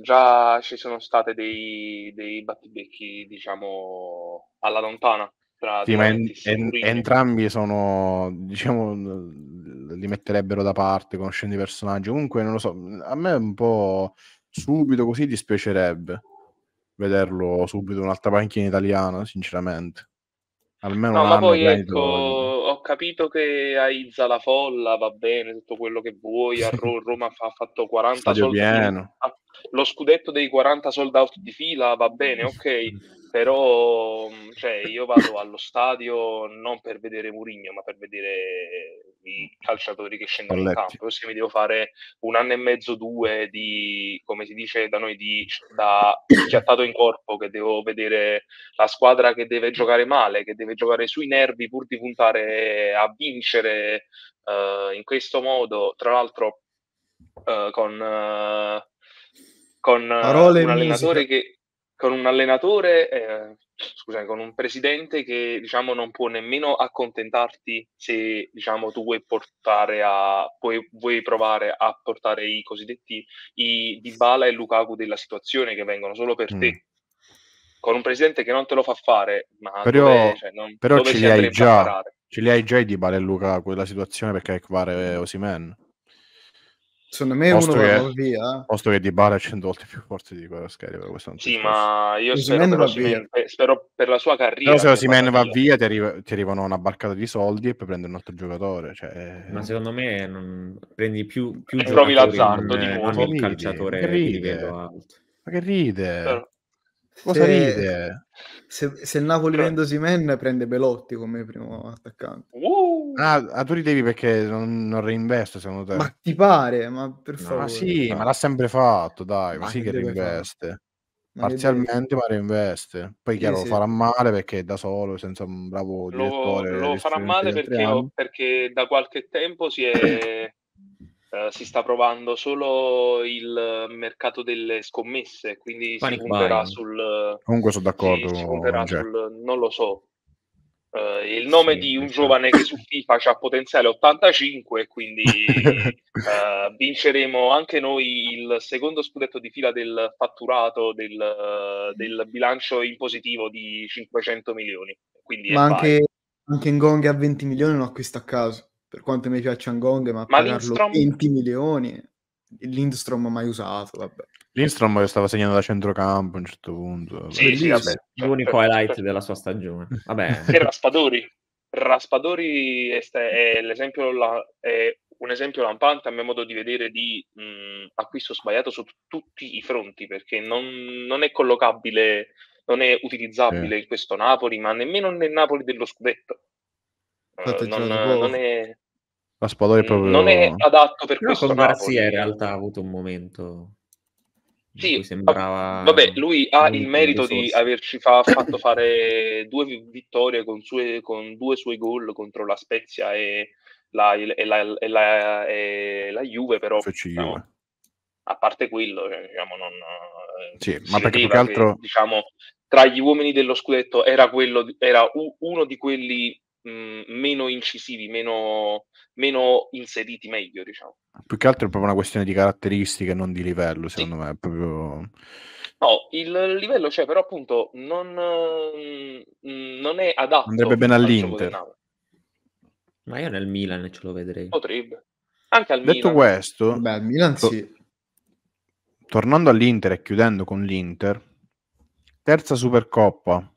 già ci sono state dei, dei battibecchi, diciamo, alla lontana. Tra, sì, ma en- en- entrambi sono, diciamo, li metterebbero da parte conoscendo i personaggi. Comunque, non lo so, a me un po' subito così dispiacerebbe vederlo subito un'altra panchina italiana, sinceramente. Almeno no, ma poi ecco, capito che aizza la folla, va bene, tutto quello che vuoi, a Ro- Roma fa, ha fatto 40 soldi, lo scudetto dei 40 sold out di fila, va bene, ok, però mm, cioè, io vado allo stadio non per vedere Murigno, ma per vedere i calciatori che scendono Alletti. in campo. Se mi devo fare un anno e mezzo, due di, come si dice da noi, di, da schiattato in corpo, che devo vedere la squadra che deve giocare male, che deve giocare sui nervi pur di puntare a vincere uh, in questo modo, tra l'altro uh, con... Uh, con Parole un allenatore musica. che con un allenatore, eh, scusami, con un presidente che diciamo non può nemmeno accontentarti se diciamo tu vuoi portare a puoi, vuoi provare a portare i cosiddetti i Dybala e Lukaku della situazione che vengono solo per mm. te. Con un presidente che non te lo fa fare, ma però, cioè, non, però ce li hai già ce li hai già i Dybala e Luca quella situazione perché è Kvare Osimen. Secondo me posto uno che, va via. Posto che Di Bala è 100 volte più forte di Kvaratskhelia per questo. Sì, ma io cioè, spero, però, Simen, spero, per la sua carriera. Però se Osimen va via, ti, arriva, ti, arrivano una barcata di soldi e poi prendi un altro giocatore. Cioè... Ma secondo me non... prendi più, più e trovi l'azzardo di eh, nuovo. Un calciatore che ride. Ma che ride. Però... Cosa se, ride? Se, se il Napoli vende Simen prende Belotti come primo attaccante. Wow. Ah, ah tu ridevi perché non, non, reinveste secondo te? Ma ti pare? Ma per favore. Ma sì, ma l'ha sempre fatto, dai, ma, ma sì che reinveste. Fare? parzialmente ma reinveste poi chiaro sì, sì. lo farà male perché da solo senza un bravo lo, direttore lo farà male perché, perché, da qualche tempo si è eh, si sta provando solo il mercato delle scommesse, quindi Panic si punterà buying. sul... Comunque sono d'accordo. Si, si sul, non lo so. Uh, il nome sì, di un certo. giovane che su FIFA ha potenziale 85, quindi uh, vinceremo anche noi il secondo scudetto di fila del fatturato del, del bilancio in positivo di 500 milioni. Quindi Ma anche, anche in Gong a 20 milioni lo acquista a caso per quanto mi piaccia Angong, ma, ma Lindstrom... 20 milioni. Lindstrom mai usato, vabbè. Lindstrom che stava segnando da centrocampo a un certo punto. Sì, sì, vabbè. L'unico highlight della sua stagione. Vabbè. E Raspadori. Raspadori è, è, l'esempio la, è un esempio lampante a mio modo di vedere di mh, acquisto sbagliato su t- tutti i fronti perché non, non è collocabile, non è utilizzabile sì. in questo Napoli, ma nemmeno nel Napoli dello scudetto. Infatti, eh, non, non, è... La Spadori è mm, proprio... Non è adatto per Però questo con Napoli. in realtà ha avuto un momento... Sì, sembrava... vabbè, lui ha il merito di averci fa, fatto fare due vittorie con, sue, con due suoi gol contro la Spezia e la, e la, e la, e la Juve, però... No, diciamo, a parte quello, cioè, diciamo, non... Eh, sì, ma perché più che altro... Che, diciamo, tra gli uomini dello scudetto era, quello, era uno di quelli Mm, meno incisivi, meno, meno, inseriti meglio, diciamo. Più che altro è proprio una questione di caratteristiche, non di livello, secondo sì. me. Proprio... No, il livello c'è, però appunto non, mm, non è adatto. Andrebbe bene all'Inter. Ma io nel Milan ce lo vedrei. Potrebbe. Anche al Detto Milan. questo... Beh, al Milan to- sì. Tornando all'Inter e chiudendo con l'Inter, terza Supercoppa,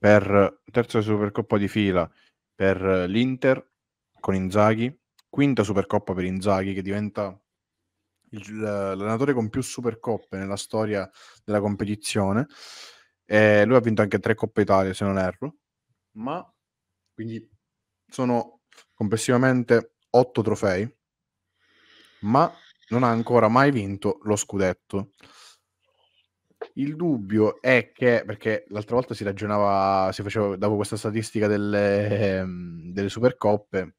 per terza Supercoppa di fila per l'Inter con Inzaghi, quinta Supercoppa per Inzaghi che diventa il, l'allenatore con più Supercoppe nella storia della competizione. E lui ha vinto anche tre Coppe Italia, se non erro, ma quindi sono complessivamente otto trofei, ma non ha ancora mai vinto lo scudetto. Il dubbio è che, perché l'altra volta si ragionava, si faceva, dopo questa statistica delle, ehm, delle supercoppe,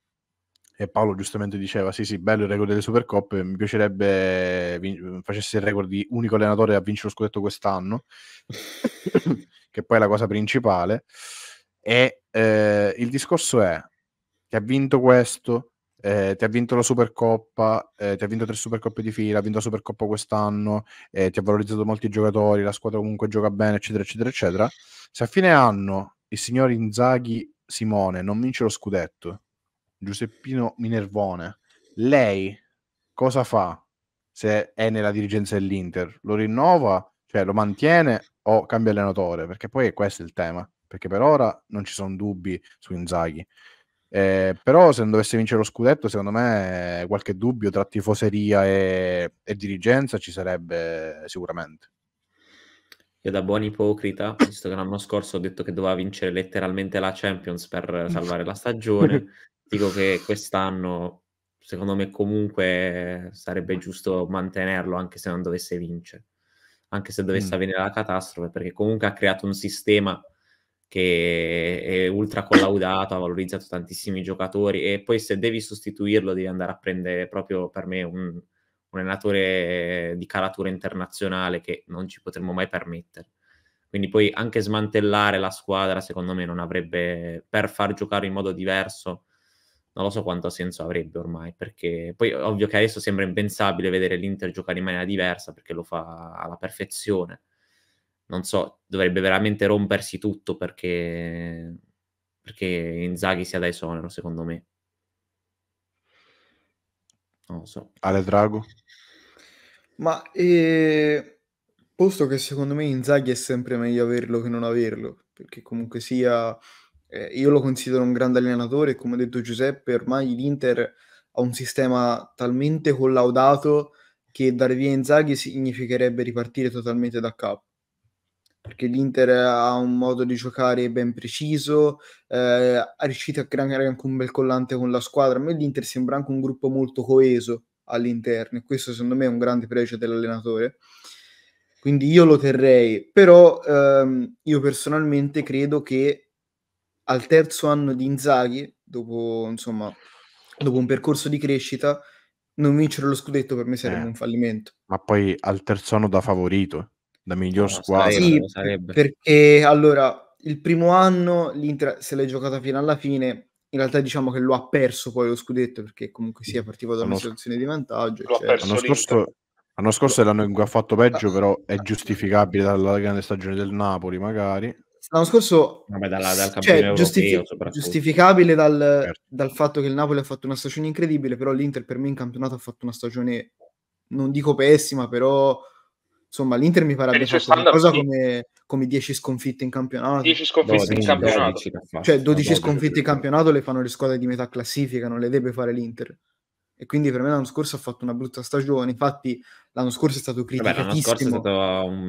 e Paolo giustamente diceva, sì sì, bello il record delle supercoppe, mi piacerebbe vin- facesse il record di unico allenatore a vincere lo scudetto quest'anno, che poi è la cosa principale. E eh, il discorso è che ha vinto questo, eh, ti ha vinto la Supercoppa, eh, ti ha vinto tre Supercoppe di fila, ha vinto la Supercoppa quest'anno, eh, ti ha valorizzato molti giocatori, la squadra comunque gioca bene, eccetera, eccetera, eccetera. Se a fine anno il signor Inzaghi Simone non vince lo scudetto, Giuseppino Minervone, lei cosa fa se è nella dirigenza dell'Inter? Lo rinnova, cioè lo mantiene o cambia allenatore? Perché poi questo è il tema, perché per ora non ci sono dubbi su Inzaghi. Eh, però se non dovesse vincere lo scudetto, secondo me eh, qualche dubbio tra tifoseria e, e dirigenza ci sarebbe eh, sicuramente. Io da buon ipocrita, visto che l'anno scorso ho detto che doveva vincere letteralmente la Champions per salvare la stagione, dico che quest'anno secondo me comunque sarebbe giusto mantenerlo anche se non dovesse vincere, anche se dovesse mm. avvenire la catastrofe, perché comunque ha creato un sistema che è ultra collaudato, ha valorizzato tantissimi giocatori e poi se devi sostituirlo devi andare a prendere proprio per me un, un allenatore di caratura internazionale che non ci potremmo mai permettere. Quindi poi anche smantellare la squadra secondo me non avrebbe, per far giocare in modo diverso, non lo so quanto senso avrebbe ormai, perché poi ovvio che adesso sembra impensabile vedere l'Inter giocare in maniera diversa perché lo fa alla perfezione non so, dovrebbe veramente rompersi tutto perché, perché Inzaghi sia da esonero, secondo me. Non lo so. Ale Drago? Ma eh, posto che secondo me Inzaghi è sempre meglio averlo che non averlo, perché comunque sia, eh, io lo considero un grande allenatore, come ha detto Giuseppe, ormai l'Inter ha un sistema talmente collaudato che dare via Inzaghi significherebbe ripartire totalmente da capo perché l'Inter ha un modo di giocare ben preciso, eh, è riuscito a creare anche un bel collante con la squadra. ma l'Inter sembra anche un gruppo molto coeso all'interno e questo secondo me è un grande pregio dell'allenatore. Quindi io lo terrei, però ehm, io personalmente credo che al terzo anno di Inzaghi, dopo, insomma, dopo un percorso di crescita, non vincere lo scudetto per me sarebbe eh, un fallimento. Ma poi al terzo anno da favorito da miglior no, squadra. Sì, sarebbe. perché allora il primo anno l'Inter se l'è giocata fino alla fine. In realtà diciamo che lo ha perso poi lo scudetto perché comunque sia partiva da una situazione di vantaggio. Lo eccetera. ha l'anno scorso, l'anno scorso l'hanno fatto peggio, ah, però è giustificabile dalla grande stagione del Napoli, magari. L'anno scorso Vabbè, dalla, dal cioè, giustifi- giustificabile dal, certo. dal, fatto che il Napoli ha fatto una stagione incredibile, però l'Inter per me in campionato ha fatto una stagione, non dico pessima, però Insomma, l'Inter mi pare abbia fatto qualcosa sì. come, come 10 sconfitte in campionato. 10 sconfitte 12, in campionato. 12, cioè 12 sconfitte in campionato le fanno le squadre di metà classifica, non le deve fare l'Inter. E quindi per me l'anno scorso ha fatto una brutta stagione. Infatti l'anno scorso è stato criticatissimo. Vabbè, l'anno scorso è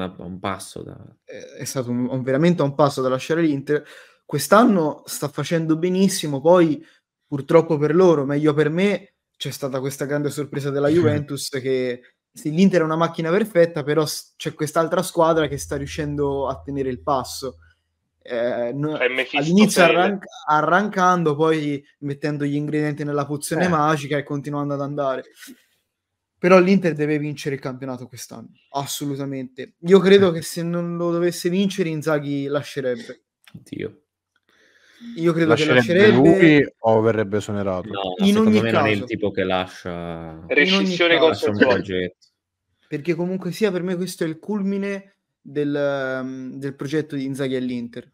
stato un, un passo. Da... È stato un, un, veramente un passo da lasciare l'Inter. Quest'anno sta facendo benissimo, poi purtroppo per loro, meglio per me, c'è stata questa grande sorpresa della Juventus che l'Inter è una macchina perfetta, però c'è quest'altra squadra che sta riuscendo a tenere il passo. Eh, all'inizio arranca- arrancando, poi mettendo gli ingredienti nella pozione eh. magica e continuando ad andare. Però l'Inter deve vincere il campionato quest'anno, assolutamente. Io credo eh. che se non lo dovesse vincere Inzaghi lascerebbe. Oddio. Io credo lascerebbe che lascerebbe lui o verrebbe esonerato. No, in ogni me caso. non è il tipo che lascia rescissione consensuale. Perché comunque sia per me questo è il culmine del, ehm, del progetto di Inzaghi all'Inter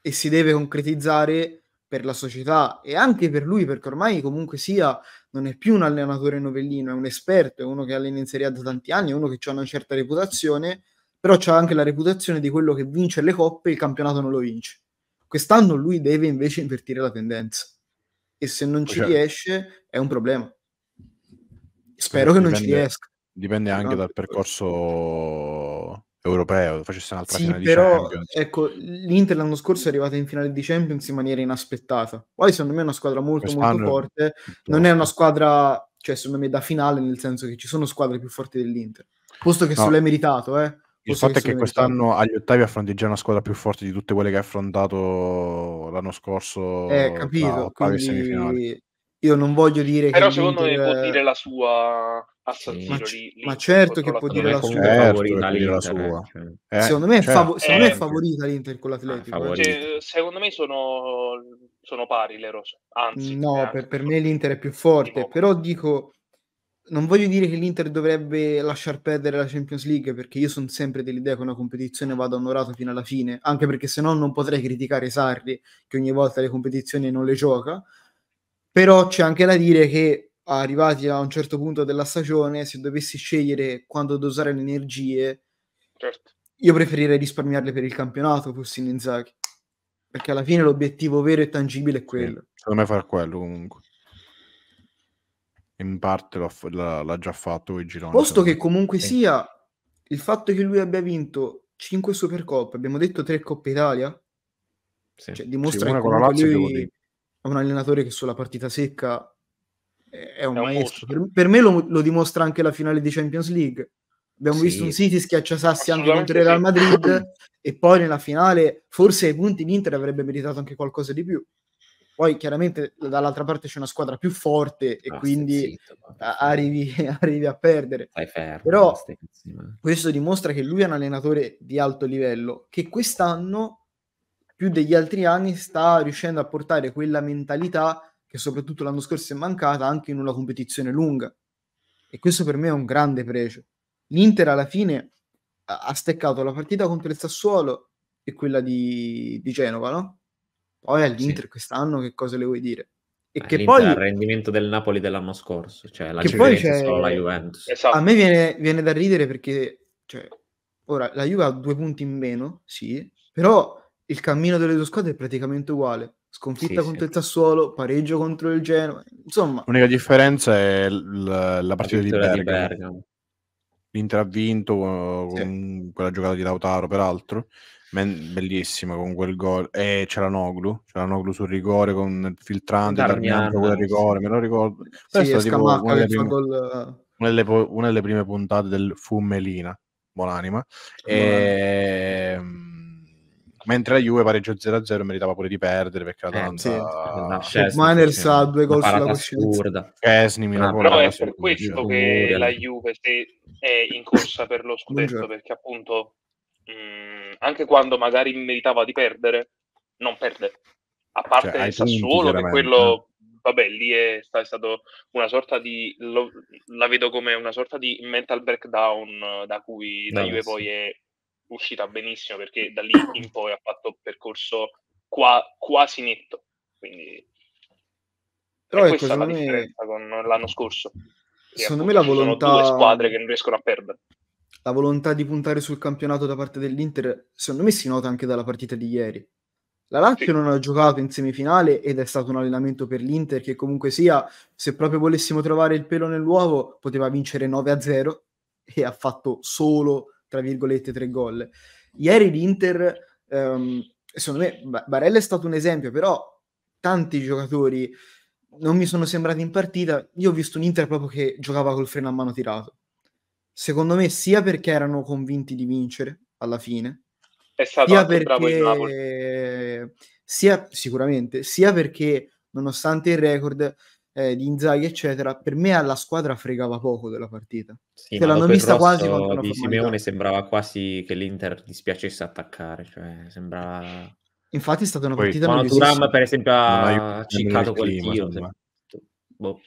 e si deve concretizzare per la società e anche per lui perché ormai comunque sia non è più un allenatore novellino, è un esperto, è uno che allena in Serie A da tanti anni, è uno che ha una certa reputazione, però c'ha anche la reputazione di quello che vince le coppe e il campionato non lo vince Quest'anno lui deve invece invertire la tendenza e se non ci certo. riesce è un problema. Spero dipende, che non ci riesca. Dipende anche no, dal esatto. percorso europeo, facesse un'altra sì, finale però, di Champions. Ecco, l'Inter l'anno scorso è arrivata in finale di Champions in maniera inaspettata. Poi secondo me è una squadra molto Quest'anno molto forte, tutto. non è una squadra, cioè secondo me da finale nel senso che ci sono squadre più forti dell'Inter. Posto che no. l'hai meritato, eh il fatto è che quest'anno agli ottavi affronti già una squadra più forte di tutte quelle che ha affrontato l'anno scorso. Eh, capito. Quindi... Io non voglio dire Però che. Però secondo me può dire la sua a San Siro. Ma, lì, ma certo che può dire la sua. Certo dire la sua. Eh, cioè. eh, secondo me, certo. è, fav- secondo eh, me è eh, favorita l'Inter con l'Atletico. Ah, eh. Cioè, secondo me sono, sono pari le rose. Anzi, no, cioè, per, per me l'Inter è più forte. Però dico non voglio dire che l'Inter dovrebbe lasciar perdere la Champions League perché io sono sempre dell'idea che una competizione vada onorata fino alla fine, anche perché se no non potrei criticare Sarri che ogni volta le competizioni non le gioca, però c'è anche da dire che arrivati a un certo punto della stagione, se dovessi scegliere quando dosare le energie, certo. io preferirei risparmiarle per il campionato, fossi in Inzaghi, perché alla fine l'obiettivo vero e tangibile è quello. Secondo me far quello comunque in parte l'ha, l'ha, l'ha già fatto il girone. Posto che comunque sì. sia, il fatto che lui abbia vinto 5 Supercoppe, abbiamo detto 3 Coppe Italia, sì. cioè, dimostra che comunque lui è un allenatore che sulla partita secca è un è maestro. Un per, per, me lo, lo, dimostra anche la finale di Champions League. Abbiamo sì. visto un City schiaccia sassi anche contro il Real Madrid e poi nella finale forse ai punti l'Inter avrebbe meritato anche qualcosa di più. Poi chiaramente dall'altra parte c'è una squadra più forte e ah, quindi zitto, arrivi, arrivi, a perdere. Fermo, Però questo dimostra che lui è un allenatore di alto livello, che quest'anno, più degli altri anni, sta riuscendo a portare quella mentalità che soprattutto l'anno scorso è mancata anche in una competizione lunga. E questo per me è un grande pregio. L'Inter alla fine ha steccato la partita contro il Sassuolo e quella di, di Genova, no? Poi all'Inter sì. quest'anno che cosa le vuoi dire? E che poi... il rendimento del Napoli dell'anno scorso, cioè la Juventus c'è... solo la Juventus. Esatto. A me viene, viene, da ridere perché, cioè, ora, la Juve ha due punti in meno, sì, però il cammino delle due squadre è praticamente uguale. Sconfitta sì, contro sì. il Tassuolo, pareggio contro il Genoa, insomma... L'unica differenza è l- la partita di, Bergamo. di Bergamo. L'Inter ha vinto con sì. quella giocata di Lautaro, peraltro, Men- bellissimo con quel gol. E eh, c'era Noglu, c'era Noglu sul rigore con il filtrante, Darmian con il rigore, me lo ricordo. Sì, tipo, una, delle prime, gol... una, delle po- una, delle prime puntate del Fumelina, buonanima. E... Mm, mentre la Juve pareggio 0-0 meritava pure di perdere perché era eh, tanta sì, Miners ha due gol sulla coscienza Kesni, Milano, però è per questo che la Juve è in corsa per lo scudetto perché appunto mh, mm, anche quando magari meritava di perdere, non perde. A cioè, parte cioè, Sassuolo, che quello, eh. vabbè, lì è, è stato una sorta di, lo, la vedo come una sorta di mental breakdown eh, da cui no, da eh, Juve sì. poi è uscita benissimo, perché da lì in poi ha fatto un percorso qua, quasi netto. Quindi però è ecco, questa è la differenza con l'anno scorso. Secondo me la volontà... Sono due squadre che non riescono a perdere la volontà di puntare sul campionato da parte dell'Inter, secondo me si nota anche dalla partita di ieri. La Lazio sì. non ha giocato in semifinale ed è stato un allenamento per l'Inter che comunque sia, se proprio volessimo trovare il pelo nell'uovo, poteva vincere 9-0 e ha fatto solo, tra virgolette, tre gol. Ieri l'Inter, ehm, secondo me, Barella è stato un esempio, però tanti giocatori non mi sono sembrati in partita. Io ho visto un Inter proprio che giocava col freno a mano tirato secondo me sia perché erano convinti di vincere alla fine, è stato sia perché... Sia, sicuramente, sia perché nonostante il record eh, di Inzaghi, eccetera, per me alla squadra fregava poco della partita. Sì, Se cioè, l'hanno vista quasi quanto di Simeone sembrava quasi che l'Inter dispiacesse attaccare, cioè sembrava... Infatti è stata una Poi, partita... Quando Turam, per esempio, ha ciccato quel tiro. Boh.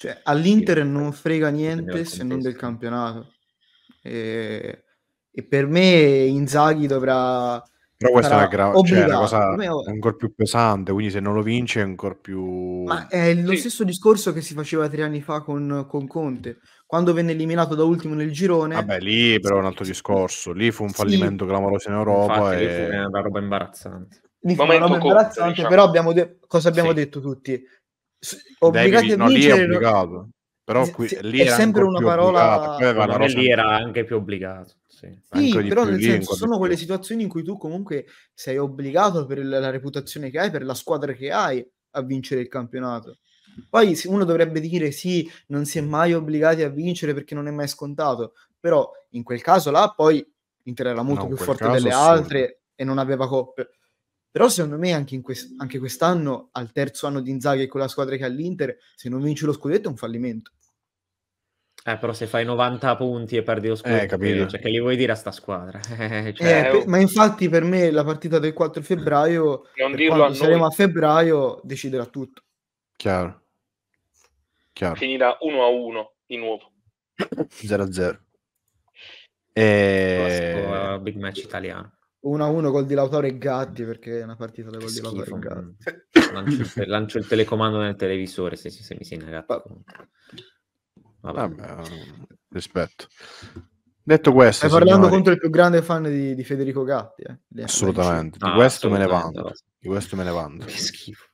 Cioè, all'Inter non eh, frega niente se non del campionato. E, e per me Inzaghi dovrà... Però questa cioè, è una, gra- cioè, una cosa me, ancora più pesante, quindi se non lo vince è ancora più... Ma è lo sì. stesso discorso che si faceva tre anni fa con, con, Conte, quando venne eliminato da ultimo nel girone... Vabbè, lì però è un altro discorso, lì fu un fallimento sì. clamoroso in Europa Infatti, e... fu una roba imbarazzante. Lì fu una roba imbarazzante, diciamo. però abbiamo de- cosa abbiamo sì. detto tutti? obbligati Devi, a vincere. No, lì obbligato. Però qui, lì è sempre una parola. Era cioè, lì era anche più obbligato. Sì, sì però nel senso sono quelle situazioni in cui tu comunque sei obbligato per la reputazione che hai, per la squadra che hai a vincere il campionato. Poi uno dovrebbe dire sì, non si è mai obbligati a vincere perché non è mai scontato, però in quel caso là poi Inter era molto no, più forte delle assurdo. altre e non aveva coppe. Però secondo me anche, in quest- anche quest'anno, al terzo anno di Inzaghi con la squadra che ha l'Inter, se non vinci lo scudetto è un fallimento. Eh, però se fai 90 punti e perdi lo eh, scudetto, eh, capito. Cioè, che gli vuoi dire a sta squadra? Eh, cioè... eh, per, eh, oh. ma infatti per me la partita del 4 febbraio, non dirlo a saremo a febbraio, deciderà tutto. Chiaro. Chiaro. Finirà 1 a 1 di nuovo. 0 a 0. E... Classico, uh, big match italiano. 1-1 a col di Lautaro e Gatti perché è una partita da gol di Lautaro e Gatti. Cioè, lancio il, lancio il telecomando nel televisore se, se mi segnalate. Vabbè. Vabbè, um, rispetto. Detto questo, stai parlando signori, contro il più grande fan di, di Federico Gatti. Eh. Assolutamente, di, ah, questo assolutamente. di questo me ne vanto. Che schifo.